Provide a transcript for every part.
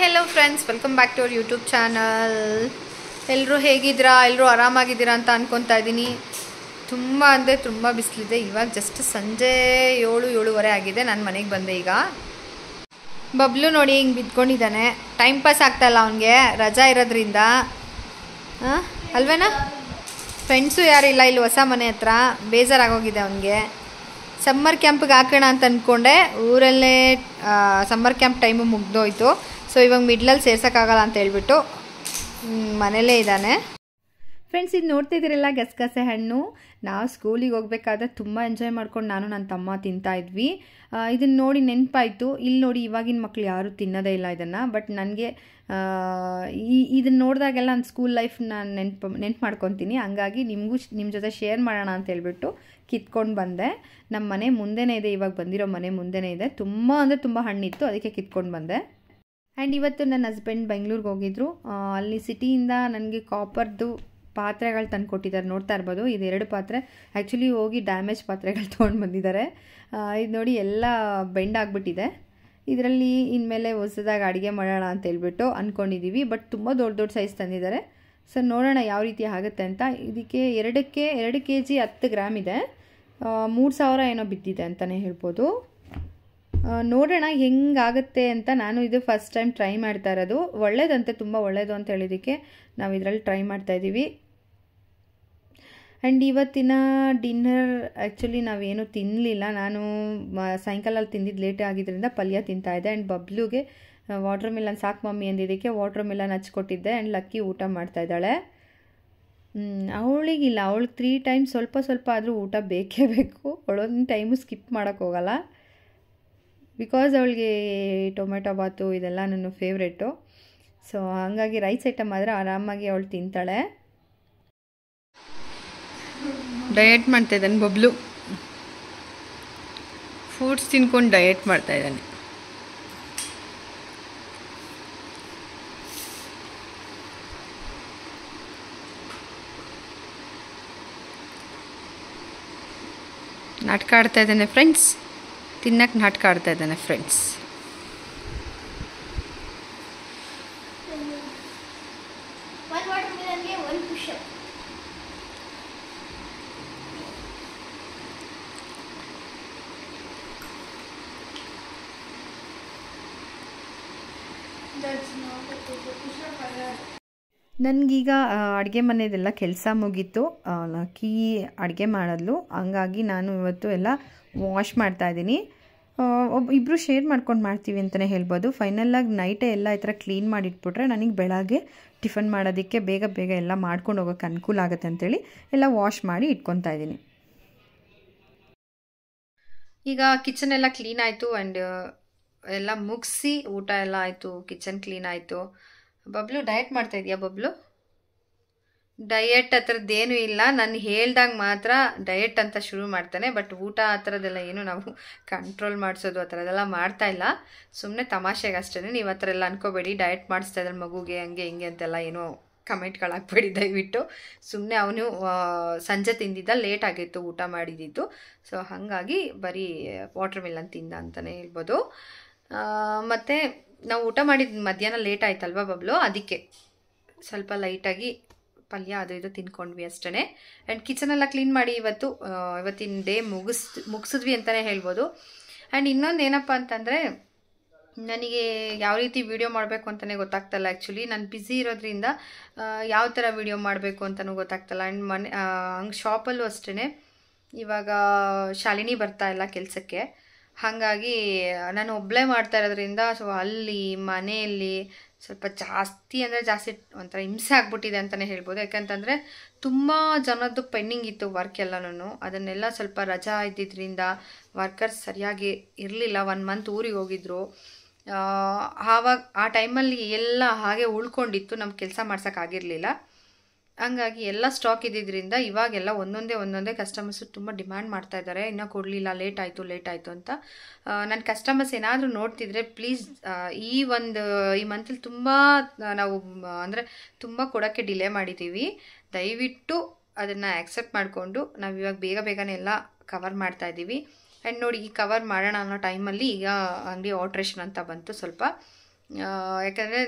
hi friends welcome back to our YouTube channel ಎಲ್ಲರೂ ಹೇಗಿದ್ದೀರಾ ಎಲ್ಲರೂ ಆರಾಮಾಗಿದ್ದೀರಾ ಅಂತ ಅಂದ್ಕೊತಾ ಇದ್ದೀನಿ ತುಂಬ ಅಂದರೆ ತುಂಬ ಬಿಸಿಲಿದೆ ಇವಾಗ ಜಸ್ಟ್ ಸಂಜೆ ಏಳು ಏಳುವರೆ ಆಗಿದೆ ನಾನು ಮನೆಗೆ ಬಂದೆ ಈಗ ಬಬ್ಲು ನೋಡಿ ಹಿಂಗೆ ಬಿದ್ಕೊಂಡಿದ್ದಾನೆ ಟೈಮ್ ಪಾಸ್ ಆಗ್ತಾಯಿಲ್ಲ ಅವನಿಗೆ ರಜಾ ಇರೋದ್ರಿಂದ ಹಾಂ ಅಲ್ವೇನಾ ಫ್ರೆಂಡ್ಸು ಇಲ್ಲ ಇಲ್ಲಿ ಹೊಸ ಮನೆ ಹತ್ರ ಬೇಜಾರಾಗೋಗಿದೆ ಅವನಿಗೆ ಸಮ್ಮರ್ ಕ್ಯಾಂಪ್ಗೆ ಹಾಕೋಣ ಅಂತ ಅಂದ್ಕೊಂಡೆ ಊರಲ್ಲೇ ಸಮ್ಮರ್ ಕ್ಯಾಂಪ್ ಟೈಮು ಮುಗ್ದೋಯ್ತು ಸೊ ಇವಾಗ ಮಿಡ್ಲಲ್ಲಿ ಸೇರ್ಸೋಕ್ಕಾಗಲ್ಲ ಅಂತ ಹೇಳ್ಬಿಟ್ಟು ಮನೇಲೇ ಇದ್ದಾನೆ ಫ್ರೆಂಡ್ಸ್ ಇದು ನೋಡ್ತಿದ್ದೀರಲ್ಲ ಗಸಗಸೆ ಹಣ್ಣು ನಾವು ಸ್ಕೂಲಿಗೆ ಹೋಗ್ಬೇಕಾದ್ರೆ ತುಂಬ ಎಂಜಾಯ್ ಮಾಡ್ಕೊಂಡು ನಾನು ನನ್ನ ತಮ್ಮ ತಿಂತಾ ಇದ್ವಿ ಇದನ್ನು ನೋಡಿ ನೆನಪಾಯಿತು ಇಲ್ಲಿ ನೋಡಿ ಇವಾಗಿನ ಮಕ್ಕಳು ಯಾರೂ ತಿನ್ನೋದೇ ಇಲ್ಲ ಇದನ್ನು ಬಟ್ ನನಗೆ ಈ ಇದನ್ನು ನೋಡಿದಾಗೆಲ್ಲ ನನ್ನ ಸ್ಕೂಲ್ ಲೈಫ್ ನಾನು ನೆನ್ಪು ನೆನ್ಪು ಮಾಡ್ಕೊತೀನಿ ಹಂಗಾಗಿ ನಿಮಗೂ ನಿಮ್ಮ ಜೊತೆ ಶೇರ್ ಮಾಡೋಣ ಅಂತ ಹೇಳ್ಬಿಟ್ಟು ಕಿತ್ಕೊಂಡು ಬಂದೆ ನಮ್ಮ ಮನೆ ಮುಂದೆನೇ ಇದೆ ಇವಾಗ ಬಂದಿರೋ ಮನೆ ಮುಂದೆನೇ ಇದೆ ತುಂಬ ಅಂದರೆ ತುಂಬ ಹಣ್ಣಿತ್ತು ಅದಕ್ಕೆ ಕಿತ್ಕೊಂಡು ಬಂದೆ ಆ್ಯಂಡ್ ಇವತ್ತು ನನ್ನ ಹಸ್ಬೆಂಡ್ ಬೆಂಗಳೂರಿಗೆ ಹೋಗಿದ್ರು ಅಲ್ಲಿ ಸಿಟಿಯಿಂದ ನನಗೆ ಕಾಪರ್ದು ಪಾತ್ರೆಗಳು ತಂದು ಕೊಟ್ಟಿದ್ದಾರೆ ನೋಡ್ತಾ ಇರ್ಬೋದು ಇದು ಎರಡು ಪಾತ್ರೆ ಆ್ಯಕ್ಚುಲಿ ಹೋಗಿ ಡ್ಯಾಮೇಜ್ ಪಾತ್ರೆಗಳು ತೊಗೊಂಡು ಬಂದಿದ್ದಾರೆ ಇದು ನೋಡಿ ಎಲ್ಲ ಬೆಂಡ್ ಆಗಿಬಿಟ್ಟಿದೆ ಇದರಲ್ಲಿ ಇನ್ಮೇಲೆ ಹೊಸದಾಗಿ ಅಡುಗೆ ಮಾಡೋಣ ಅಂತ ಹೇಳ್ಬಿಟ್ಟು ಅಂದ್ಕೊಂಡಿದ್ದೀವಿ ಬಟ್ ತುಂಬ ದೊಡ್ಡ ದೊಡ್ಡ ಸೈಜ್ ತಂದಿದ್ದಾರೆ ಸರ್ ನೋಡೋಣ ಯಾವ ರೀತಿ ಆಗುತ್ತೆ ಅಂತ ಇದಕ್ಕೆ ಎರಡಕ್ಕೆ ಎರಡು ಕೆ ಜಿ ಹತ್ತು ಗ್ರಾಮ್ ಇದೆ ಮೂರು ಸಾವಿರ ಏನೋ ಬಿದ್ದಿದೆ ಅಂತಲೇ ಹೇಳ್ಬೋದು ನೋಡೋಣ ಹೆಂಗಾಗುತ್ತೆ ಅಂತ ನಾನು ಇದು ಫಸ್ಟ್ ಟೈಮ್ ಟ್ರೈ ಮಾಡ್ತಾ ಇರೋದು ಒಳ್ಳೇದಂತೆ ತುಂಬ ಒಳ್ಳೆಯದು ಅಂತ ಹೇಳಿದ್ದಕ್ಕೆ ನಾವು ಇದರಲ್ಲಿ ಟ್ರೈ ಮಾಡ್ತಾ ಇದ್ದೀವಿ ಆ್ಯಂಡ್ ಇವತ್ತಿನ ಡಿನ್ನರ್ ಆ್ಯಕ್ಚುಲಿ ನಾವೇನು ತಿನ್ನಲಿಲ್ಲ ನಾನು ಸಾಯಂಕಾಲ ತಿಂದಿದ್ದು ಲೇಟ್ ಆಗಿದ್ದರಿಂದ ಪಲ್ಯ ತಿಂತಾಯಿದ್ದೆ ಆ್ಯಂಡ್ ಬಬ್ಲುಗೆ ವಾಟ್ರ್ ಮಿಲನ್ ಸಾಕು ಮಮ್ಮಿ ಅಂದಿದ್ದಕ್ಕೆ ವಾಟ್ರ್ ಮಿಲನ್ ಹಚ್ಕೊಟ್ಟಿದ್ದೆ ಆ್ಯಂಡ್ ಲಕ್ಕಿ ಊಟ ಮಾಡ್ತಾ ಇದ್ದಾಳೆ ಅವಳಿಗಿಲ್ಲ ಅವಳಿಗೆ ತ್ರೀ ಟೈಮ್ಸ್ ಸ್ವಲ್ಪ ಸ್ವಲ್ಪ ಆದರೂ ಊಟ ಬೇಕೇ ಬೇಕು ಅವಳೊಂದು ಟೈಮು ಸ್ಕಿಪ್ ಮಾಡೋಕ್ಕೋಗಲ್ಲ ಬಿಕಾಸ್ ಅವಳಿಗೆ ಟೊಮೆಟೊ ಬಾತು ಇದೆಲ್ಲ ನನ್ನ ಫೇವ್ರೇಟು ಸೊ ಹಾಗಾಗಿ ರೈಸ್ ಐಟಮ್ ಆದರೆ ಆರಾಮಾಗಿ ಅವಳು ತಿಂತಾಳೆ ಡಯಟ್ ಮಾಡ್ತಾ ಇದ್ದಾನೆ ಬಬ್ಲು ಫುಡ್ಸ್ ತಿನ್ಕೊಂಡು ಡಯಟ್ ಮಾಡ್ತಾ ಇದ್ದಾನೆ ನಾಟಕ ಆಡ್ತಾ ಇದ್ದಾನೆ ಫ್ರೆಂಡ್ಸ್ ತಿನ್ನಕ್ಕೆ ನಾಟಕ ಆಡ್ತಾ ಇದ್ದಾನೆ ಫ್ರೆಂಡ್ಸ್ ನನಗೀಗ ಅಡುಗೆ ಮನೆಯದೆಲ್ಲ ಕೆಲಸ ಮುಗೀತು ಕೀ ಅಡುಗೆ ಮಾಡಿದ್ಲು ಹಂಗಾಗಿ ನಾನು ಇವತ್ತು ಎಲ್ಲ ವಾಶ್ ಮಾಡ್ತಾ ಇದ್ದೀನಿ ಒಬ್ಬ ಇಬ್ಬರು ಶೇರ್ ಮಾಡ್ಕೊಂಡು ಮಾಡ್ತೀವಿ ಅಂತಲೇ ಹೇಳ್ಬೋದು ಫೈನಲ್ಲಾಗಿ ನೈಟೇ ಎಲ್ಲ ಈ ಥರ ಕ್ಲೀನ್ ಮಾಡಿಟ್ಬಿಟ್ರೆ ನನಗೆ ಬೆಳಗ್ಗೆ ಟಿಫನ್ ಮಾಡೋದಕ್ಕೆ ಬೇಗ ಬೇಗ ಎಲ್ಲ ಮಾಡ್ಕೊಂಡು ಹೋಗೋಕೆ ಅನುಕೂಲ ಆಗುತ್ತೆ ಅಂತೇಳಿ ಎಲ್ಲ ವಾಶ್ ಮಾಡಿ ಇಟ್ಕೊತಾ ಇದ್ದೀನಿ ಈಗ ಕಿಚನ್ ಎಲ್ಲ ಕ್ಲೀನ್ ಆಯಿತು ಆ್ಯಂಡ್ ಎಲ್ಲ ಮುಗಿಸಿ ಊಟ ಎಲ್ಲ ಆಯಿತು ಕಿಚನ್ ಕ್ಲೀನ್ ಆಯಿತು ಬಬ್ಲು ಡಯಟ್ ಮಾಡ್ತಾ ಇದೆಯಾ ಬಬ್ಲು ಡಯೆಟ್ ಆ ಇಲ್ಲ ನಾನು ಹೇಳ್ದಾಗ ಮಾತ್ರ ಡಯೆಟ್ ಅಂತ ಶುರು ಮಾಡ್ತಾನೆ ಬಟ್ ಊಟ ಆ ಥರದ್ದೆಲ್ಲ ಏನು ನಾವು ಕಂಟ್ರೋಲ್ ಮಾಡಿಸೋದು ಆ ಥರದ್ದೆಲ್ಲ ಮಾಡ್ತಾ ಇಲ್ಲ ಸುಮ್ಮನೆ ತಮಾಷೆಗೆ ಅಷ್ಟೇ ನೀವು ಆ ಥರ ಎಲ್ಲ ಅನ್ಕೋಬೇಡಿ ಡಯೆಟ್ ಮಾಡಿಸ್ತಾ ಇದ್ರೆ ಮಗುಗೆ ಹಂಗೆ ಹಿಂಗೆ ಅಂತೆಲ್ಲ ಏನೋ ಕಮೆಂಟ್ಗಳಾಗಬೇಡಿ ದಯವಿಟ್ಟು ಸುಮ್ಮನೆ ಅವನು ಸಂಜೆ ತಿಂದಿದ್ದ ಲೇಟ್ ಆಗಿತ್ತು ಊಟ ಮಾಡಿದ್ದು ಸೊ ಹಾಗಾಗಿ ಬರೀ ವಾಟರ್ ಮಿಲನ್ ತಿಂದ ಅಂತಲೇ ಹೇಳ್ಬೋದು ಮತ್ತು ನಾವು ಊಟ ಮಾಡಿದ ಮಧ್ಯಾಹ್ನ ಲೇಟ್ ಆಯ್ತಲ್ವಾ ಬಬ್ಲು ಅದಕ್ಕೆ ಸ್ವಲ್ಪ ಲೈಟಾಗಿ ಪಲ್ಯ ಅದು ಇದು ತಿನ್ಕೊಂಡ್ವಿ ಅಷ್ಟೇ ಆ್ಯಂಡ್ ಕಿಚನೆಲ್ಲ ಕ್ಲೀನ್ ಮಾಡಿ ಇವತ್ತು ಇವತ್ತಿನ ಡೇ ಮುಗಿಸ್ ಮುಗಿಸಿದ್ವಿ ಅಂತಲೇ ಹೇಳ್ಬೋದು ಆ್ಯಂಡ್ ಇನ್ನೊಂದು ಏನಪ್ಪ ಅಂತಂದರೆ ನನಗೆ ಯಾವ ರೀತಿ ವೀಡಿಯೋ ಮಾಡಬೇಕು ಅಂತಲೇ ಗೊತ್ತಾಗ್ತಲ್ಲ ಆ್ಯಕ್ಚುಲಿ ನಾನು ಬ್ಯುಸಿ ಇರೋದ್ರಿಂದ ಯಾವ ಥರ ವೀಡಿಯೋ ಮಾಡಬೇಕು ಅಂತಲೂ ಗೊತ್ತಾಗ್ತಲ್ಲ ಆ್ಯಂಡ್ ಮನೆ ಹಂಗೆ ಶಾಪಲ್ಲೂ ಅಷ್ಟೇ ಇವಾಗ ಶಾಲಿನಿ ಬರ್ತಾ ಇಲ್ಲ ಕೆಲಸಕ್ಕೆ ಹಾಗಾಗಿ ನಾನು ಒಬ್ಬಳೇ ಮಾಡ್ತಾ ಇರೋದ್ರಿಂದ ಸೊ ಅಲ್ಲಿ ಮನೆಯಲ್ಲಿ ಸ್ವಲ್ಪ ಜಾಸ್ತಿ ಅಂದರೆ ಜಾಸ್ತಿ ಒಂಥರ ಹಿಂಸೆ ಆಗ್ಬಿಟ್ಟಿದೆ ಅಂತಲೇ ಹೇಳ್ಬೋದು ಯಾಕಂತಂದರೆ ತುಂಬ ಜನದ್ದು ಪೆಂಡಿಂಗ್ ಇತ್ತು ವರ್ಕ್ ಎಲ್ಲನೂ ಅದನ್ನೆಲ್ಲ ಸ್ವಲ್ಪ ರಜಾ ಇದ್ದಿದ್ದರಿಂದ ವರ್ಕರ್ಸ್ ಸರಿಯಾಗಿ ಇರಲಿಲ್ಲ ಒನ್ ಮಂತ್ ಊರಿಗೆ ಹೋಗಿದ್ರು ಆವಾಗ ಆ ಟೈಮಲ್ಲಿ ಎಲ್ಲ ಹಾಗೆ ಉಳ್ಕೊಂಡಿತ್ತು ನಮ್ಮ ಕೆಲಸ ಮಾಡ್ಸೋಕ್ಕಾಗಿರಲಿಲ್ಲ ಹಂಗಾಗಿ ಎಲ್ಲ ಸ್ಟಾಕ್ ಇದ್ದಿದ್ದರಿಂದ ಇವಾಗೆಲ್ಲ ಒಂದೊಂದೇ ಒಂದೊಂದೇ ಕಸ್ಟಮರ್ಸು ತುಂಬ ಡಿಮ್ಯಾಂಡ್ ಮಾಡ್ತಾ ಇದ್ದಾರೆ ಇನ್ನೂ ಕೊಡಲಿಲ್ಲ ಲೇಟ್ ಆಯಿತು ಲೇಟ್ ಆಯಿತು ಅಂತ ನನ್ನ ಕಸ್ಟಮರ್ಸ್ ಏನಾದರೂ ನೋಡ್ತಿದ್ರೆ ಪ್ಲೀಸ್ ಈ ಒಂದು ಈ ಮಂತಲ್ಲಿ ತುಂಬ ನಾವು ಅಂದರೆ ತುಂಬ ಕೊಡೋಕ್ಕೆ ಡಿಲೇ ಮಾಡಿದ್ದೀವಿ ದಯವಿಟ್ಟು ಅದನ್ನು ಆ್ಯಕ್ಸೆಪ್ಟ್ ಮಾಡಿಕೊಂಡು ನಾವು ಇವಾಗ ಬೇಗ ಬೇಗನೆ ಎಲ್ಲ ಕವರ್ ಮಾಡ್ತಾ ಇದ್ದೀವಿ ಆ್ಯಂಡ್ ನೋಡಿ ಈ ಕವರ್ ಮಾಡೋಣ ಅನ್ನೋ ಟೈಮಲ್ಲಿ ಈಗ ಅಂಗಡಿ ಆಲ್ಟ್ರೇಷನ್ ಅಂತ ಬಂತು ಸ್ವಲ್ಪ ಯಾಕಂದರೆ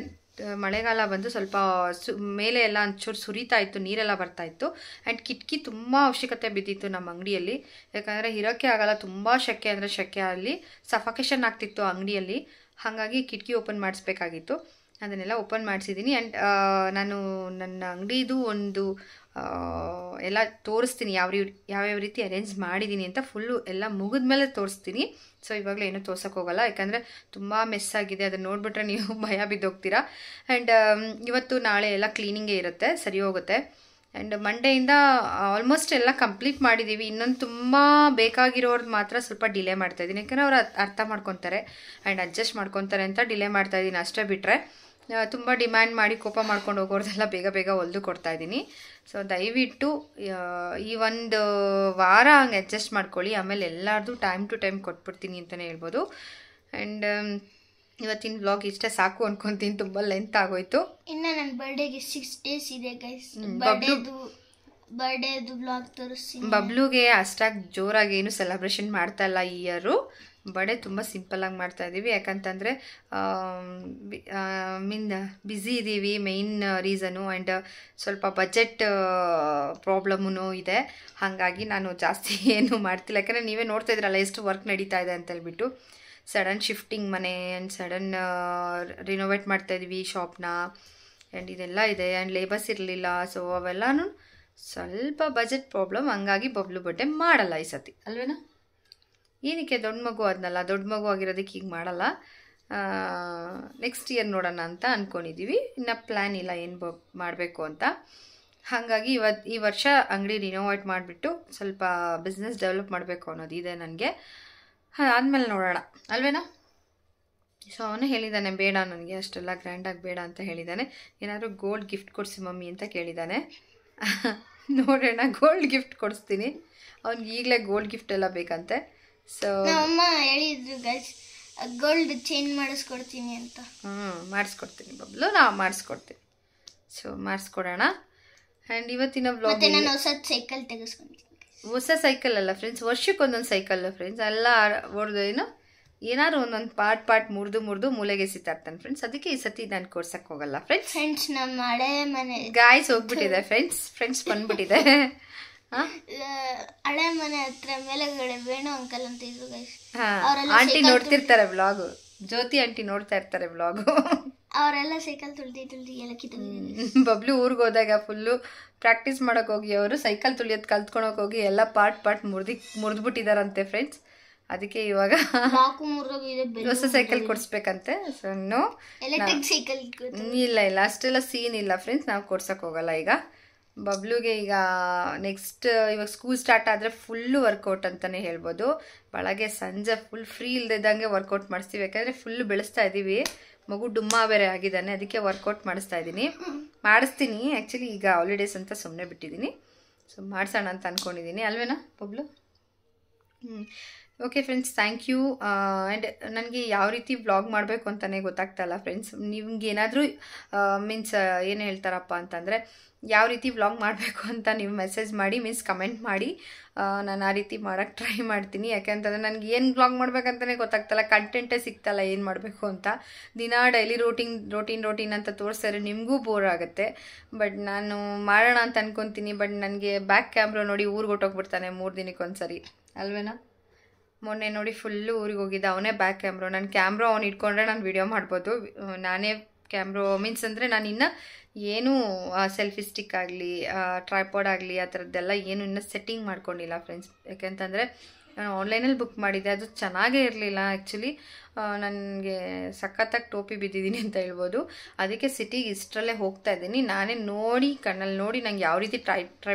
ಮಳೆಗಾಲ ಬಂದು ಸ್ವಲ್ಪ ಸು ಮೇಲೆ ಎಲ್ಲ ಒಂಚೂರು ಸುರಿತಾ ಇತ್ತು ನೀರೆಲ್ಲ ಬರ್ತಾ ಇತ್ತು ಆ್ಯಂಡ್ ಕಿಟಕಿ ತುಂಬ ಅವಶ್ಯಕತೆ ಬಿದ್ದಿತ್ತು ನಮ್ಮ ಅಂಗಡಿಯಲ್ಲಿ ಯಾಕಂದರೆ ಇರೋಕ್ಕೆ ಆಗಲ್ಲ ತುಂಬ ಸೆಕೆ ಅಂದರೆ ಸೆಕೆ ಅಲ್ಲಿ ಸಫಕೇಶನ್ ಆಗ್ತಿತ್ತು ಅಂಗಡಿಯಲ್ಲಿ ಹಾಗಾಗಿ ಕಿಟಕಿ ಓಪನ್ ಮಾಡಿಸ್ಬೇಕಾಗಿತ್ತು ಅದನ್ನೆಲ್ಲ ಓಪನ್ ಮಾಡಿಸಿದ್ದೀನಿ ಆ್ಯಂಡ್ ನಾನು ನನ್ನ ಅಂಗಡಿದು ಒಂದು ಎಲ್ಲ ತೋರಿಸ್ತೀನಿ ಯಾವ ರೀ ಯಾವ್ಯಾವ ರೀತಿ ಅರೇಂಜ್ ಮಾಡಿದ್ದೀನಿ ಅಂತ ಫುಲ್ಲು ಎಲ್ಲ ಮುಗಿದ ಮೇಲೆ ತೋರಿಸ್ತೀನಿ ಸೊ ಇವಾಗಲೇ ಏನೂ ಹೋಗಲ್ಲ ಯಾಕಂದರೆ ತುಂಬ ಮೆಸ್ ಆಗಿದೆ ಅದನ್ನು ನೋಡಿಬಿಟ್ರೆ ನೀವು ಭಯ ಬಿದ್ದೋಗ್ತೀರಾ ಆ್ಯಂಡ್ ಇವತ್ತು ನಾಳೆ ಎಲ್ಲ ಕ್ಲೀನಿಂಗೇ ಇರುತ್ತೆ ಸರಿ ಹೋಗುತ್ತೆ ಆ್ಯಂಡ್ ಮಂಡೆಯಿಂದ ಆಲ್ಮೋಸ್ಟ್ ಎಲ್ಲ ಕಂಪ್ಲೀಟ್ ಮಾಡಿದ್ದೀವಿ ಇನ್ನೊಂದು ತುಂಬ ಬೇಕಾಗಿರೋರ್ದು ಮಾತ್ರ ಸ್ವಲ್ಪ ಡಿಲೇ ಮಾಡ್ತಾಯಿದ್ದೀನಿ ಯಾಕಂದರೆ ಅವ್ರು ಅರ್ಥ ಮಾಡ್ಕೊತಾರೆ ಆ್ಯಂಡ್ ಅಡ್ಜಸ್ಟ್ ಮಾಡ್ಕೊತಾರೆ ಅಂತ ಡಿಲೇ ಮಾಡ್ತಾಯಿದ್ದೀನಿ ಅಷ್ಟೇ ಬಿಟ್ಟರೆ ತುಂಬ ಡಿಮ್ಯಾಂಡ್ ಮಾಡಿ ಕೋಪ ಮಾಡ್ಕೊಂಡು ಹೋಗೋರ್ದೆಲ್ಲ ಬೇಗ ಬೇಗ ಹೊಲಿದು ಕೊಡ್ತಾ ಇದ್ದೀನಿ ಸೊ ದಯವಿಟ್ಟು ಈ ಒಂದು ವಾರ ಹಂಗೆ ಅಡ್ಜಸ್ಟ್ ಮಾಡ್ಕೊಳ್ಳಿ ಆಮೇಲೆ ಎಲ್ಲರದು ಟೈಮ್ ಟು ಟೈಮ್ ಕೊಟ್ಬಿಡ್ತೀನಿ ಅಂತಲೇ ಹೇಳ್ಬೋದು ಆ್ಯಂಡ್ um, ಇವತ್ತಿನ ಬ್ಲಾಗ್ ಇಷ್ಟೇ ಸಾಕು ಅನ್ಕೊಂತೀನಿ ತುಂಬ ಲೆಂತ್ ಆಗೋಯ್ತು ಇನ್ನು ನನ್ನ ಬರ್ಡೇಗೆ ಸಿಕ್ಸ್ ಡೇಸ್ ಇದೆ ಗೈಸ್ ಬರ್ಡೇದು ಬ್ಲಾಗ್ ತೋರಿಸಿ ಬಬ್ಲುಗೆ ಅಷ್ಟಾಗಿ ಜೋರಾಗಿ ಏನು ಸೆಲೆಬ್ರೇಷನ್ ಮಾಡ್ತಾ ಇಲ್ಲ ಇಯರು ಬಡೆ ತುಂಬ ಸಿಂಪಲ್ಲಾಗಿ ಮಾಡ್ತಾಯಿದ್ದೀವಿ ಯಾಕಂತಂದರೆ ಮೀನ್ ಬ್ಯುಸಿ ಇದ್ದೀವಿ ಮೇಯ್ನ್ ರೀಸನು ಆ್ಯಂಡ್ ಸ್ವಲ್ಪ ಬಜೆಟ್ ಪ್ರಾಬ್ಲಮ್ಮು ಇದೆ ಹಾಗಾಗಿ ನಾನು ಜಾಸ್ತಿ ಏನು ಮಾಡ್ತಿಲ್ಲ ಯಾಕಂದರೆ ನೀವೇ ನೋಡ್ತಾ ಇದ್ರಲ್ಲ ಎಷ್ಟು ವರ್ಕ್ ನಡೀತಾ ಇದೆ ಅಂತ ಹೇಳ್ಬಿಟ್ಟು ಸಡನ್ ಶಿಫ್ಟಿಂಗ್ ಮನೆ ಆ್ಯಂಡ್ ಸಡನ್ ರಿನೋವೇಟ್ ಮಾಡ್ತಾಯಿದ್ವಿ ಶಾಪ್ನ ಆ್ಯಂಡ್ ಇದೆಲ್ಲ ಇದೆ ಆ್ಯಂಡ್ ಲೇಬರ್ಸ್ ಇರಲಿಲ್ಲ ಸೊ ಅವೆಲ್ಲನೂ ಸ್ವಲ್ಪ ಬಜೆಟ್ ಪ್ರಾಬ್ಲಮ್ ಹಂಗಾಗಿ ಬಬ್ಲು ಬಟ್ಟೆ ಮಾಡಲ್ಲ ಈ ಸತಿ ಅಲ್ವೇನಾ ಏನಕ್ಕೆ ದೊಡ್ಡ ಮಗು ಅದನ್ನಲ್ಲ ದೊಡ್ಡ ಮಗು ಆಗಿರೋದಕ್ಕೆ ಈಗ ಮಾಡಲ್ಲ ನೆಕ್ಸ್ಟ್ ಇಯರ್ ನೋಡೋಣ ಅಂತ ಅಂದ್ಕೊಂಡಿದ್ದೀವಿ ಇನ್ನು ಪ್ಲ್ಯಾನ್ ಇಲ್ಲ ಏನು ಬ ಮಾಡಬೇಕು ಅಂತ ಹಾಗಾಗಿ ಇವತ್ತು ಈ ವರ್ಷ ಅಂಗಡಿ ರಿನೋವೇಟ್ ಮಾಡಿಬಿಟ್ಟು ಸ್ವಲ್ಪ ಬಿಸ್ನೆಸ್ ಡೆವಲಪ್ ಮಾಡಬೇಕು ಅನ್ನೋದು ಇದೆ ನನಗೆ ಆದಮೇಲೆ ನೋಡೋಣ ಅಲ್ವೇನಾ ಸೊ ಅವನು ಹೇಳಿದ್ದಾನೆ ಬೇಡ ನನಗೆ ಅಷ್ಟೆಲ್ಲ ಗ್ರ್ಯಾಂಡಾಗಿ ಬೇಡ ಅಂತ ಹೇಳಿದ್ದಾನೆ ಏನಾದರೂ ಗೋಲ್ಡ್ ಗಿಫ್ಟ್ ಕೊಡಿಸಿ ಮಮ್ಮಿ ಅಂತ ಕೇಳಿದ್ದಾನೆ ನೋಡೋಣ ಗೋಲ್ಡ್ ಗಿಫ್ಟ್ ಕೊಡಿಸ್ತೀನಿ ಅವ್ನಿಗೆ ಈಗಲೇ ಗೋಲ್ಡ್ ಗಿಫ್ಟ್ ಎಲ್ಲ ಬೇಕಂತೆ ಸೊ ಅಮ್ಮ ಹೇಳಿದ್ರು ಗೈಸ್ ಗೋಲ್ಡ್ ಚೇಂಜ್ ಮಾಡಿಸ್ಕೊಡ್ತೀನಿ ಅಂತ ಹ್ಞೂ ಮಾಡಿಸ್ಕೊಡ್ತೀನಿ ಬಬ್ಲು ನಾವು ಮಾಡಿಸ್ಕೊಡ್ತೀನಿ ಸೊ ಮಾಡಿಸ್ಕೊಡೋಣ ಆ್ಯಂಡ್ ಇವತ್ತಿನ ಬ್ಲಾಗ್ ನಾನು ಹೊಸ ಸೈಕಲ್ ತೆಗೆಸ್ಕೊಂತೀನಿ ಹೊಸ ಸೈಕಲ್ ಅಲ್ಲ ಫ್ರೆಂಡ್ಸ್ ವರ್ಷಕ್ಕೆ ಒಂದೊಂದು ಸೈಕಲ್ ಫ್ರೆಂಡ್ಸ್ ಎಲ್ಲ ಹೊಡೆದು ಏನು ಏನಾದ್ರು ಒಂದೊಂದು ಪಾರ್ಟ್ ಪಾರ್ಟ್ ಮುರಿದು ಮುರಿದು ಮೂಲೆಗೆ ಸಿತಾರ್ತಾನೆ ಫ್ರೆಂಡ್ಸ್ ಅದಕ್ಕೆ ಈ ಸತಿ ನಾನು ಕೊಡ್ಸಕ್ಕೆ ಹೋಗಲ್ಲ ಫ್ರೆಂಡ್ಸ್ ಫ್ರೆಂಡ್ಸ್ ನಮ್ಮ ಹಳೆ ಮನೆ ಗಾಯ್ಸ್ ಹೋಗ್ಬಿಟ್ಟಿದೆ ಫ್ರೆಂಡ್ಸ್ ಫ್ರೆಂಡ್ಸ್ ಬಂದ್ಬಿಟ್ಟಿದೆ ಹಳೆ ಮನೆ ಹತ್ರ ಮೇಲೆಗಡೆ ವೇಣು ಅಂಕಲ್ ಅಂತ ಇದ್ರು ಆಂಟಿ ನೋಡ್ತಿರ್ತಾರೆ ಬ್ಲಾಗ್ ಜ್ಯೋತಿ ಆಂಟಿ ನೋಡ್ತಾ ಇರ್ತಾರೆ ಬ್ಲಾಗ್ ಅವರೆಲ್ಲ ಸೈಕಲ್ ತುಳಿದಿ ತುಳಿದಿ ಬಬ್ಲು ಊರಿಗೆ ಹೋದಾಗ ಫುಲ್ಲು ಪ್ರಾಕ್ಟೀಸ್ ಮಾಡಕ್ ಹೋಗಿ ಅವರು ಸೈಕಲ್ ತುಳಿಯೋದು ಕಲ್ತ್ಕೊಳಕ್ ಹೋಗಿ ಎಲ್ಲ ಪಾರ್ಟ್ ಪಾರ್ಟ್ ಮುರಿದಿ ಮುರಿದ್ಬಿಟ್ಟಿದಾರಂತೆ ಫ್ರೆಂಡ್ಸ್ ಅದಕ್ಕೆ ಇವಾಗ ಹೊಸ ಸೈಕಲ್ ಕೊಡಿಸ್ಬೇಕಂತೆ ಸೊ ಸೈಕಲ್ ಇಲ್ಲ ಇಲ್ಲ ಅಷ್ಟೆಲ್ಲ ಸೀನ್ ಇಲ್ಲ ಫ್ರೆಂಡ್ಸ್ ನಾವು ಕೊಡ್ಸಕ್ ಹೋಗಲ್ಲ ಈಗ ಬಬ್ಲುಗೆ ಈಗ ನೆಕ್ಸ್ಟ್ ಇವಾಗ ಸ್ಕೂಲ್ ಸ್ಟಾರ್ಟ್ ಆದರೆ ಫುಲ್ಲು ವರ್ಕೌಟ್ ಅಂತಲೇ ಹೇಳ್ಬೋದು ಬೆಳಗ್ಗೆ ಸಂಜೆ ಫುಲ್ ಫ್ರೀ ಇಲ್ದಿದ್ದಂಗೆ ವರ್ಕೌಟ್ ಮಾಡಿಸ್ತೀವಿ ಯಾಕಂದರೆ ಫುಲ್ ಬೆಳೆಸ್ತಾ ಇದ್ದೀವಿ ಮಗು ಡುಮ್ಮ ಬೇರೆ ಆಗಿದ್ದಾನೆ ಅದಕ್ಕೆ ವರ್ಕೌಟ್ ಮಾಡಿಸ್ತಾ ಇದ್ದೀನಿ ಮಾಡಿಸ್ತೀನಿ ಆ್ಯಕ್ಚುಲಿ ಈಗ ಹಾಲಿಡೇಸ್ ಅಂತ ಸುಮ್ಮನೆ ಬಿಟ್ಟಿದ್ದೀನಿ ಸೊ ಮಾಡಿಸೋಣ ಅಂತ ಅಂದ್ಕೊಂಡಿದ್ದೀನಿ ಅಲ್ವೇನಾ ಬಬ್ಲು ಹ್ಞೂ okay friends thank you and ನನಗೆ ಯಾವ ರೀತಿ ಬ್ಲಾಗ್ ಮಾಡಬೇಕು ಅಂತಲೇ ಗೊತ್ತಾಗ್ತಾಯಿಲ್ಲ ಫ್ರೆಂಡ್ಸ್ ನಿಮ್ಗೆ ಏನಾದರೂ ಮೀನ್ಸ್ ಏನು ಹೇಳ್ತಾರಪ್ಪ ಅಂತಂದರೆ ಯಾವ ರೀತಿ ವ್ಲಾಗ್ ಮಾಡಬೇಕು ಅಂತ ನೀವು ಮೆಸೇಜ್ ಮಾಡಿ ಮೀನ್ಸ್ ಕಮೆಂಟ್ ಮಾಡಿ ನಾನು ಆ ರೀತಿ ಮಾಡೋಕ್ಕೆ ಟ್ರೈ ಮಾಡ್ತೀನಿ ಯಾಕೆಂತಂದರೆ ನನಗೆ ಏನು ವ್ಲಾಗ್ ಮಾಡಬೇಕಂತಲೇ ಗೊತ್ತಾಗ್ತಲ್ಲ ಕಂಟೆಂಟೇ ಸಿಗ್ತಲ್ಲ ಏನು ಮಾಡಬೇಕು ಅಂತ ದಿನ ಡೈಲಿ ರೋಟೀನ್ ರೋಟೀನ್ ರೋಟೀನ್ ಅಂತ ತೋರಿಸಿದ್ರೆ ನಿಮಗೂ ಬೋರ್ ಆಗುತ್ತೆ ಬಟ್ ನಾನು ಮಾಡೋಣ ಅಂತ ಅನ್ಕೊತೀನಿ ಬಟ್ ನನಗೆ ಬ್ಯಾಕ್ ಕ್ಯಾಮ್ರಾ ನೋಡಿ ಊರಿಗೆ ಹೊಟ್ಟೋಗ್ಬಿಡ್ತಾನೆ ಮೂರು ದಿನಕ್ಕೆ ಸರಿ ಅಲ್ವೇನಾ ಮೊನ್ನೆ ನೋಡಿ ಫುಲ್ಲು ಊರಿಗೆ ಹೋಗಿದ್ದ ಅವನೇ ಬ್ಯಾಕ್ ಕ್ಯಾಮ್ರೋ ನಾನು ಕ್ಯಾಮ್ರೋ ಅವ್ನು ಇಟ್ಕೊಂಡ್ರೆ ನಾನು ವೀಡಿಯೋ ಮಾಡ್ಬೋದು ನಾನೇ ಕ್ಯಾಮ್ರೋ ಮೀನ್ಸ್ ಅಂದರೆ ನಾನು ಇನ್ನು ಏನೂ ಸೆಲ್ಫಿ ಸ್ಟಿಕ್ ಆಗಲಿ ಟ್ರೈಪಾಡ್ ಆಗಲಿ ಆ ಥರದ್ದೆಲ್ಲ ಏನು ಇನ್ನೂ ಸೆಟ್ಟಿಂಗ್ ಮಾಡ್ಕೊಂಡಿಲ್ಲ ಫ್ರೆಂಡ್ಸ್ ಯಾಕೆಂತಂದರೆ ನಾನು ಆನ್ಲೈನಲ್ಲಿ ಬುಕ್ ಮಾಡಿದ್ದೆ ಅದು ಚೆನ್ನಾಗೇ ಇರಲಿಲ್ಲ ಆ್ಯಕ್ಚುಲಿ ನನಗೆ ಸಖತ್ತಾಗಿ ಟೋಪಿ ಬಿದ್ದಿದ್ದೀನಿ ಅಂತ ಹೇಳ್ಬೋದು ಅದಕ್ಕೆ ಸಿಟಿಗೆ ಇಷ್ಟರಲ್ಲೇ ಹೋಗ್ತಾ ಇದ್ದೀನಿ ನಾನೇ ನೋಡಿ ಕಣ್ಣಲ್ಲಿ ನೋಡಿ ನಂಗೆ ಯಾವ ರೀತಿ ಟ್ರೈ ಟ್ರೈ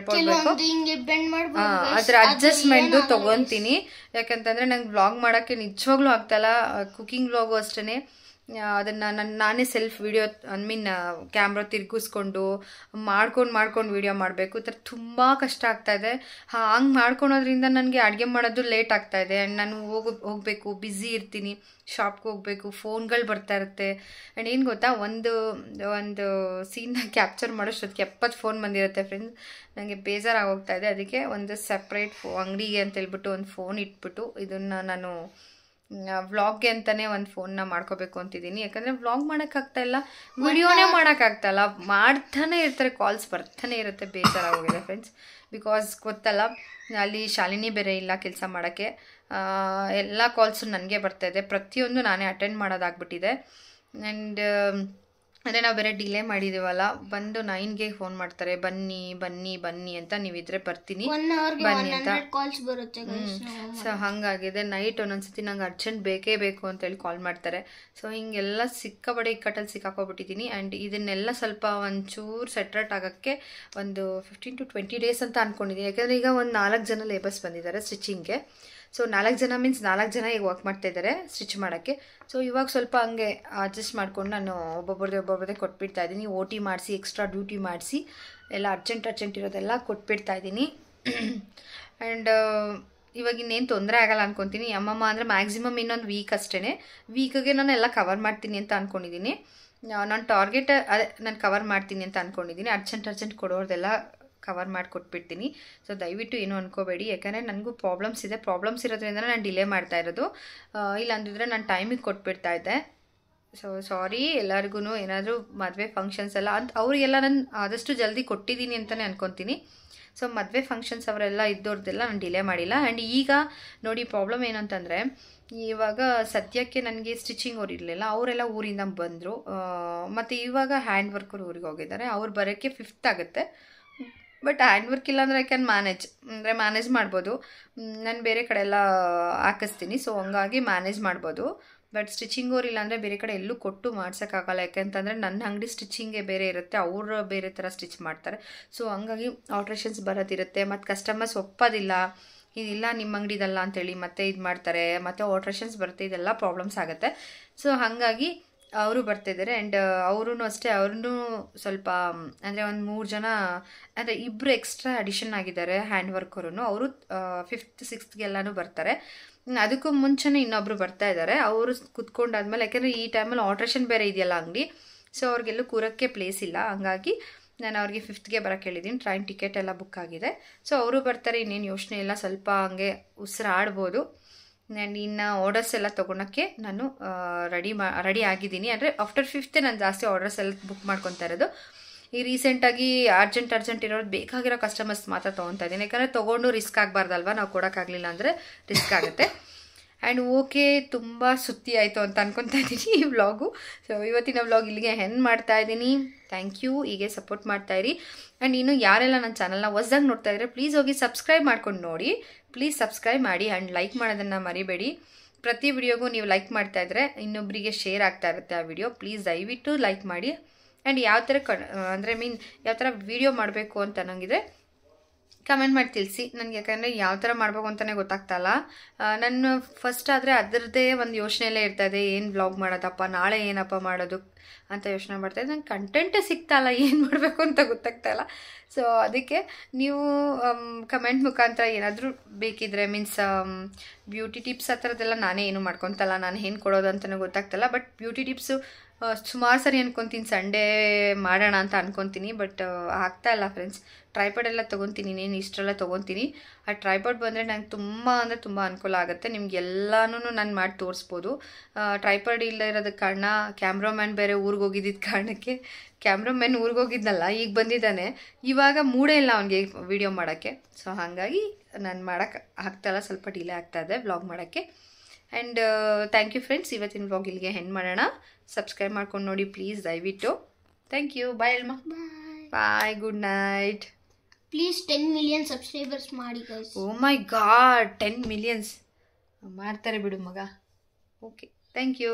ಮಾಡಬೇಕು ಹಾಂ ಅದರ ಅಡ್ಜಸ್ಟ್ಮೆಂಟು ತೊಗೊತೀನಿ ಯಾಕಂತಂದರೆ ನಂಗೆ ಬ್ಲಾಗ್ ಮಾಡೋಕ್ಕೆ ನಿಜವಾಗ್ಲೂ ಆಗ್ತಾಯಿಲ್ಲ ಕುಕಿಂಗ್ ಬ್ಲಾಗು ಅಷ್ಟೇ ಅದನ್ನು ನನ್ನ ನಾನೇ self video I mean camera ತಿರುಗಿಸ್ಕೊಂಡು ಮಾಡ್ಕೊಂಡು ಮಾಡ್ಕೊಂಡು ವೀಡಿಯೋ ಮಾಡಬೇಕು ಈ ಥರ ತುಂಬ ಕಷ್ಟ ಆಗ್ತಾಯಿದೆ ಹಂಗೆ ಮಾಡ್ಕೊಳೋದ್ರಿಂದ ನನಗೆ ಅಡುಗೆ ಮಾಡೋದು ಲೇಟ್ ಆಗ್ತಾಯಿದೆ ಆ್ಯಂಡ್ ನಾನು ಹೋಗ ಹೋಗಬೇಕು ಬ್ಯುಸಿ ಇರ್ತೀನಿ ಶಾಪ್ಗೆ ಹೋಗಬೇಕು ಫೋನ್ಗಳು ಬರ್ತಾ ಇರುತ್ತೆ ಆ್ಯಂಡ್ ಏನು ಗೊತ್ತಾ ಒಂದು ಒಂದು ಸೀನ್ನ ಕ್ಯಾಪ್ಚರ್ ಮಾಡೋಷ್ಟೊತ್ತಿಗೆ ಎಪ್ಪತ್ತು ಫೋನ್ ಬಂದಿರುತ್ತೆ ಫ್ರೆಂಡ್ಸ್ ನನಗೆ ಬೇಜಾರಾಗೋಗ್ತಾಯಿದೆ ಇದೆ ಅದಕ್ಕೆ ಒಂದು ಸಪ್ರೇಟ್ ಫೋ ಅಂಗಡಿಗೆ ಅಂತೇಳ್ಬಿಟ್ಟು ಒಂದು ಫೋನ್ ಇಟ್ಬಿಟ್ಟು ಇದನ್ನು ನಾನು ವ್ಲಾಗ್ಗೆ ಅಂತಲೇ ಒಂದು ಫೋನ್ನ ಮಾಡ್ಕೋಬೇಕು ಅಂತಿದ್ದೀನಿ ಯಾಕಂದರೆ ವ್ಲಾಗ್ ಮಾಡೋಕ್ಕಾಗ್ತಾ ಇಲ್ಲ ವಿಡಿಯೋನೇ ಮಾಡೋಕ್ಕಾಗ್ತಾಯಿಲ್ಲ ಮಾಡ್ತಾನೆ ಇರ್ತಾರೆ ಕಾಲ್ಸ್ ಬರ್ತಾನೆ ಇರುತ್ತೆ ಬೇಜಾರಾಗೋಗಿದೆ ಫ್ರೆಂಡ್ಸ್ ಬಿಕಾಸ್ ಗೊತ್ತಲ್ಲ ಅಲ್ಲಿ ಶಾಲಿನಿ ಬೇರೆ ಇಲ್ಲ ಕೆಲಸ ಮಾಡೋಕ್ಕೆ ಎಲ್ಲ ಕಾಲ್ಸು ನನಗೆ ಬರ್ತಾಯಿದೆ ಪ್ರತಿಯೊಂದು ನಾನೇ ಅಟೆಂಡ್ ಮಾಡೋದಾಗ್ಬಿಟ್ಟಿದೆ ಆ್ಯಂಡ್ ಅಂದರೆ ನಾವು ಬೇರೆ ಡಿಲೇ ಮಾಡಿದ್ದೀವಲ್ಲ ಬಂದು ನೈನ್ಗೆ ಫೋನ್ ಮಾಡ್ತಾರೆ ಬನ್ನಿ ಬನ್ನಿ ಬನ್ನಿ ಅಂತ ನೀವಿದ್ರೆ ಬರ್ತೀನಿ ಬನ್ನಿ ಅಂತ ಸೊ ಹಂಗಾಗಿದೆ ನೈಟ್ ಒಂದೊಂದ್ಸತಿ ನಂಗೆ ಅರ್ಜೆಂಟ್ ಬೇಕೇ ಬೇಕು ಅಂತ ಹೇಳಿ ಕಾಲ್ ಮಾಡ್ತಾರೆ ಸೊ ಹಿಂಗೆಲ್ಲ ಸಿಕ್ಕಾಬಡೆ ಇಕ್ಕಟ್ಟಲ್ಲಿ ಸಿಕ್ಕಾಕೋಬಿಟ್ಟಿದ್ದೀನಿ ಆ್ಯಂಡ್ ಇದನ್ನೆಲ್ಲ ಸ್ವಲ್ಪ ಒಂಚೂರು ಸೆಟ್ರೇಟ್ ಆಗೋಕ್ಕೆ ಒಂದು ಫಿಫ್ಟೀನ್ ಟು ಟ್ವೆಂಟಿ ಡೇಸ್ ಅಂತ ಅಂದ್ಕೊಂಡಿದ್ದೀನಿ ಯಾಕೆಂದರೆ ಈಗ ಒಂದು ನಾಲ್ಕು ಜನ ಲೇಬರ್ಸ್ ಬಂದಿದ್ದಾರೆ ಸ್ಟಿಚಿಂಗ್ಗೆ ಸೊ ನಾಲ್ಕು ಜನ ಮೀನ್ಸ್ ನಾಲ್ಕು ಜನ ಈಗ ವರ್ಕ್ ಮಾಡ್ತಾ ಇದ್ದಾರೆ ಸ್ಟಿಚ್ ಮಾಡೋಕ್ಕೆ ಸೊ ಇವಾಗ ಸ್ವಲ್ಪ ಹಂಗೆ ಅಡ್ಜಸ್ಟ್ ಮಾಡ್ಕೊಂಡು ನಾನು ಒಬ್ಬೊಬ್ಬರದೇ ಒಬ್ಬೊಬ್ಬರದೇ ಕೊಟ್ಬಿಡ್ತಾ ಇದ್ದೀನಿ ಓ ಟಿ ಮಾಡಿಸಿ ಎಕ್ಸ್ಟ್ರಾ ಡ್ಯೂಟಿ ಮಾಡಿಸಿ ಎಲ್ಲ ಅರ್ಜೆಂಟ್ ಅರ್ಜೆಂಟ್ ಇರೋದೆಲ್ಲ ಕೊಟ್ಬಿಡ್ತಾ ಇದ್ದೀನಿ ಆ್ಯಂಡ್ uh, ಇವಾಗ ಇನ್ನೇನು ತೊಂದರೆ ಆಗಲ್ಲ ಅನ್ಕೊತೀನಿ ಅಮ್ಮಮ್ಮ ಅಂದರೆ ಮ್ಯಾಕ್ಸಿಮಮ್ ಇನ್ನೊಂದು ವೀಕ್ ಅಷ್ಟೇ ವೀಕಗೆ ನಾನು ಎಲ್ಲ ಕವರ್ ಮಾಡ್ತೀನಿ ಅಂತ ಅಂದ್ಕೊಂಡಿದ್ದೀನಿ ನಾನು ಟಾರ್ಗೆಟ್ ಅದೇ ನಾನು ಕವರ್ ಮಾಡ್ತೀನಿ ಅಂತ ಅಂದ್ಕೊಂಡಿದ್ದೀನಿ ಅರ್ಜೆಂಟ್ ಅರ್ಜೆಂಟ್ ಕೊಡೋರ್ದೆಲ್ಲ ಕವರ್ ಮಾಡಿ ಕೊಟ್ಬಿಡ್ತೀನಿ ಸೊ ದಯವಿಟ್ಟು ಏನು ಅನ್ಕೋಬೇಡಿ ಯಾಕಂದರೆ ನನಗೂ ಪ್ರಾಬ್ಲಮ್ಸ್ ಇದೆ ಪ್ರಾಬ್ಲಮ್ಸ್ ಇರೋದ್ರಿಂದ ನಾನು ಡಿಲೇ ಮಾಡ್ತಾ ಇರೋದು ಇಲ್ಲ ಅಂದಿದ್ರೆ ನಾನು ಟೈಮಿಗೆ ಕೊಟ್ಬಿಡ್ತಾ ಇದ್ದೆ ಸೊ ಸಾರಿ ಎಲ್ಲರಿಗೂ ಏನಾದರೂ ಮದುವೆ ಫಂಕ್ಷನ್ಸ್ ಎಲ್ಲ ಅಂತ ಅವರಿಗೆಲ್ಲ ನಾನು ಆದಷ್ಟು ಜಲ್ದಿ ಕೊಟ್ಟಿದ್ದೀನಿ ಅಂತಲೇ ಅನ್ಕೊತೀನಿ ಸೊ ಮದುವೆ ಫಂಕ್ಷನ್ಸ್ ಅವರೆಲ್ಲ ಇದ್ದವ್ರದ್ದೆಲ್ಲ ನಾನು ಡಿಲೇ ಮಾಡಿಲ್ಲ ಆ್ಯಂಡ್ ಈಗ ನೋಡಿ ಪ್ರಾಬ್ಲಮ್ ಏನಂತಂದರೆ ಇವಾಗ ಸದ್ಯಕ್ಕೆ ನನಗೆ ಸ್ಟಿಚಿಂಗ್ ಅವ್ರು ಇರಲಿಲ್ಲ ಅವರೆಲ್ಲ ಊರಿಂದ ಬಂದರು ಮತ್ತು ಇವಾಗ ಹ್ಯಾಂಡ್ ವರ್ಕರ್ ಊರಿಗೆ ಹೋಗಿದ್ದಾರೆ ಅವ್ರು ಬರೋಕ್ಕೆ ಫಿಫ್ತ್ ಆಗುತ್ತೆ ಬಟ್ ಹ್ಯಾಂಡ್ ವರ್ಕ್ ಇಲ್ಲಾಂದರೆ ಐ ಕ್ಯಾನ್ ಮ್ಯಾನೇಜ್ ಅಂದರೆ ಮ್ಯಾನೇಜ್ ಮಾಡ್ಬೋದು ನಾನು ಬೇರೆ ಕಡೆ ಎಲ್ಲ ಹಾಕಿಸ್ತೀನಿ ಸೊ ಹಂಗಾಗಿ ಮ್ಯಾನೇಜ್ ಮಾಡ್ಬೋದು ಬಟ್ ಸ್ಟಿಚಿಂಗ್ ಅವ್ರು ಇಲ್ಲಾಂದರೆ ಬೇರೆ ಕಡೆ ಎಲ್ಲೂ ಕೊಟ್ಟು ಮಾಡ್ಸೋಕ್ಕಾಗಲ್ಲ ಯಾಕೆಂತಂದರೆ ನನ್ನ ಅಂಗಡಿ ಸ್ಟಿಚ್ಚಿಂಗೇ ಬೇರೆ ಇರುತ್ತೆ ಅವರು ಬೇರೆ ಥರ ಸ್ಟಿಚ್ ಮಾಡ್ತಾರೆ ಸೊ ಹಂಗಾಗಿ ಆಲ್ಟ್ರೇಷನ್ಸ್ ಬರೋದಿರುತ್ತೆ ಮತ್ತು ಕಸ್ಟಮರ್ಸ್ ಒಪ್ಪೋದಿಲ್ಲ ಇದಿಲ್ಲ ನಿಮ್ಮ ಅಂಗಡಿದಲ್ಲ ಅಂತೇಳಿ ಮತ್ತೆ ಇದು ಮಾಡ್ತಾರೆ ಮತ್ತು ಆಲ್ಟ್ರೇಷನ್ಸ್ ಬರುತ್ತೆ ಇದೆಲ್ಲ ಪ್ರಾಬ್ಲಮ್ಸ್ ಆಗುತ್ತೆ ಸೊ ಹಾಗಾಗಿ ಅವರು ಬರ್ತಾ ಇದ್ದಾರೆ ಆ್ಯಂಡ್ uh, ಅವ್ರೂ ಅಷ್ಟೇ ಅವ್ರೂ ಸ್ವಲ್ಪ ಅಂದರೆ ಒಂದು ಮೂರು ಜನ ಅಂದರೆ ಇಬ್ಬರು ಎಕ್ಸ್ಟ್ರಾ ಅಡಿಷನ್ ಆಗಿದ್ದಾರೆ ಹ್ಯಾಂಡ್ ವರ್ಕರೂ ಅವರು ಫಿಫ್ತ್ ಸಿಕ್ಸ್ತ್ಗೆಲ್ಲೂ ಬರ್ತಾರೆ ಅದಕ್ಕೂ ಮುಂಚೆನೇ ಇನ್ನೊಬ್ರು ಬರ್ತಾ ಇದ್ದಾರೆ ಅವರು ಕುತ್ಕೊಂಡಾದ್ಮೇಲೆ ಯಾಕೆಂದರೆ ಈ ಟೈಮಲ್ಲಿ ಆಲ್ಟ್ರೇಷನ್ ಬೇರೆ ಇದೆಯಲ್ಲ ಅಂಗಡಿ ಸೊ ಅವ್ರಿಗೆಲ್ಲೂ ಕೂರಕ್ಕೆ ಪ್ಲೇಸ್ ಇಲ್ಲ ಹಂಗಾಗಿ ನಾನು ಅವ್ರಿಗೆ ಫಿಫ್ತ್ಗೆ ಬರೋಕ್ಕೆ ಹೇಳಿದ್ದೀನಿ ಟ್ರೈನ್ ಟಿಕೆಟ್ ಎಲ್ಲ ಬುಕ್ ಆಗಿದೆ ಸೊ ಅವರು ಬರ್ತಾರೆ ಇನ್ನೇನು ಯೋಚನೆ ಇಲ್ಲ ಸ್ವಲ್ಪ ಹಂಗೆ ಉಸಿರಾಡ್ಬೋದು ನಾನು ಇನ್ನು ಆರ್ಡರ್ಸ್ ಎಲ್ಲ ತೊಗೊಳಕ್ಕೆ ನಾನು ರೆಡಿ ಮಾ ರೆಡಿ ಆಗಿದ್ದೀನಿ ಅಂದರೆ ಆಫ್ಟರ್ ಫಿಫ್ತೇ ನಾನು ಜಾಸ್ತಿ ಆರ್ಡರ್ಸ್ ಎಲ್ಲ ಬುಕ್ ಮಾಡ್ಕೊತಾ ಇರೋದು ಈ ರೀಸೆಂಟಾಗಿ ಅರ್ಜೆಂಟ್ ಅರ್ಜೆಂಟ್ ಇರೋದು ಬೇಕಾಗಿರೋ ಕಸ್ಟಮರ್ಸ್ ಮಾತ್ರ ತೊಗೊತಾ ಇದ್ದೀನಿ ಯಾಕಂದರೆ ತೊಗೊಂಡು ರಿಸ್ಕ್ ಆಗಬಾರ್ದಲ್ವ ನಾವು ಕೊಡೋಕ್ಕಾಗಲಿಲ್ಲ ಅಂದರೆ ರಿಸ್ಕ್ ಆಗುತ್ತೆ ಆ್ಯಂಡ್ ಓಕೆ ತುಂಬ ಸುತ್ತಿ ಆಯಿತು ಅಂತ ಅನ್ಕೊತಾ ಇದ್ದೀನಿ ಈ ವ್ಲಾಗು ಸೊ ಇವತ್ತಿನ ವ್ಲಾಗ್ ಇಲ್ಲಿಗೆ ಹೆಂಗೆ ಮಾಡ್ತಾ ಇದ್ದೀನಿ ಥ್ಯಾಂಕ್ ಯು ಹೀಗೆ ಸಪೋರ್ಟ್ ಮಾಡ್ತಾಯಿರಿ ಆ್ಯಂಡ್ ಇನ್ನು ಯಾರೆಲ್ಲ ನನ್ನ ಚಾನಲ್ನ ಹೊಸ್ದಾಗಿ ನೋಡ್ತಾ ಇದ್ದರೆ ಪ್ಲೀಸ್ ಹೋಗಿ ಸಬ್ಸ್ಕ್ರೈಬ್ ಮಾಡ್ಕೊಂಡು ನೋಡಿ ಪ್ಲೀಸ್ ಸಬ್ಸ್ಕ್ರೈಬ್ ಮಾಡಿ ಆ್ಯಂಡ್ ಲೈಕ್ ಮಾಡೋದನ್ನು ಮರಿಬೇಡಿ ಪ್ರತಿ ವಿಡಿಯೋಗೂ ನೀವು ಲೈಕ್ ಮಾಡ್ತಾ ಇದ್ದರೆ ಇನ್ನೊಬ್ಬರಿಗೆ ಶೇರ್ ಆಗ್ತಾ ಇರುತ್ತೆ ಆ ವಿಡಿಯೋ ಪ್ಲೀಸ್ ದಯವಿಟ್ಟು ಲೈಕ್ ಮಾಡಿ ಆ್ಯಂಡ್ ಯಾವ ಥರ ಕ ಅಂದರೆ ಮೀನ್ ಯಾವ ಥರ ವೀಡಿಯೋ ಮಾಡಬೇಕು ಅಂತ ನನಗಿದೆ ಕಮೆಂಟ್ ಮಾಡಿ ತಿಳಿಸಿ ನನಗೆ ಯಾಕಂದರೆ ಯಾವ ಥರ ಮಾಡಬೇಕು ಅಂತಲೇ ಗೊತ್ತಾಗ್ತಾಯಿಲ್ಲ ನಾನು ಫಸ್ಟ್ ಆದರೆ ಅದರದ್ದೇ ಒಂದು ಯೋಚನೆ ಎಲ್ಲ ಇದೆ ಏನು ಬ್ಲಾಗ್ ಮಾಡೋದಪ್ಪ ನಾಳೆ ಏನಪ್ಪ ಮಾಡೋದು ಅಂತ ಯೋಚನೆ ಇದ್ದೆ ನಂಗೆ ಕಂಟೆಂಟೇ ಸಿಗ್ತಾಯಿಲ್ಲ ಏನು ಮಾಡಬೇಕು ಅಂತ ಗೊತ್ತಾಗ್ತಾಯಿಲ್ಲ ಸೊ ಅದಕ್ಕೆ ನೀವು ಕಮೆಂಟ್ ಮುಖಾಂತರ ಏನಾದರೂ ಬೇಕಿದ್ರೆ ಮೀನ್ಸ್ ಬ್ಯೂಟಿ ಟಿಪ್ಸ್ ಆ ಥರದ್ದೆಲ್ಲ ನಾನೇ ಏನು ಮಾಡ್ಕೊತಲ್ಲ ನಾನು ಏನು ಕೊಡೋದು ಅಂತಲೇ ಗೊತ್ತಾಗ್ತಲ್ಲ ಬಟ್ ಬ್ಯೂಟಿ ಟಿಪ್ಸು ಸುಮಾರು ಸರಿ ಅನ್ಕೊತೀನಿ ಸಂಡೇ ಮಾಡೋಣ ಅಂತ ಅನ್ಕೊತೀನಿ ಬಟ್ ಆಗ್ತಾ ಇಲ್ಲ ಫ್ರೆಂಡ್ಸ್ ಟ್ರೈಪಾಡ್ ಎಲ್ಲ ತೊಗೊತೀನಿ ನೀನು ಇಷ್ಟೆಲ್ಲ ತೊಗೊತೀನಿ ಆ ಟ್ರೈಪಾಡ್ ಬಂದರೆ ನಂಗೆ ತುಂಬ ಅಂದರೆ ತುಂಬ ಅನುಕೂಲ ಆಗುತ್ತೆ ನಿಮ್ಗೆ ಎಲ್ಲಾನು ನಾನು ಮಾಡಿ ತೋರಿಸ್ಬೋದು ಟ್ರೈಪಾಡ್ ಇಲ್ಲ ಇರೋದಕ್ಕೆ ಕಾರಣ ಕ್ಯಾಮ್ರಾಮ್ಯಾನ್ ಬೇರೆ ಊರಿಗೆ ಹೋಗಿದ್ದಿದ್ದ ಕಾರಣಕ್ಕೆ ಕ್ಯಾಮ್ರಾಮ್ಯಾನ್ ಊರಿಗೆ ಹೋಗಿದ್ನಲ್ಲ ಈಗ ಬಂದಿದ್ದಾನೆ ಇವಾಗ ಮೂಡೇ ಇಲ್ಲ ಅವನಿಗೆ ವಿಡಿಯೋ ಮಾಡೋಕ್ಕೆ ಸೊ ಹಾಗಾಗಿ ನಾನು ಮಾಡೋಕ್ಕೆ ಆಗ್ತಾಯಿಲ್ಲ ಸ್ವಲ್ಪ ಡಿಲೇ ಇದೆ ವ್ಲಾಗ್ ಮಾಡೋಕ್ಕೆ ಆ್ಯಂಡ್ ಥ್ಯಾಂಕ್ ಯು ಫ್ರೆಂಡ್ಸ್ ಇವತ್ತಿನ ವ್ಲಾಗ್ ಇಲ್ಲಿಗೆ ಹೆಣ್ಣು ಮಾಡೋಣ ಸಬ್ಸ್ಕ್ರೈಬ್ ಮಾಡ್ಕೊಂಡು ನೋಡಿ ಪ್ಲೀಸ್ ದಯವಿಟ್ಟು ಥ್ಯಾಂಕ್ ಯು ಬಾಯ್ ಅಲ್ಮ bye good night please ten million subscribers ಮಾಡಿ oh my god ten millions ಮಾಡ್ತಾರೆ ಬಿಡು ಮಗ ಓಕೆ ಥ್ಯಾಂಕ್ ಯು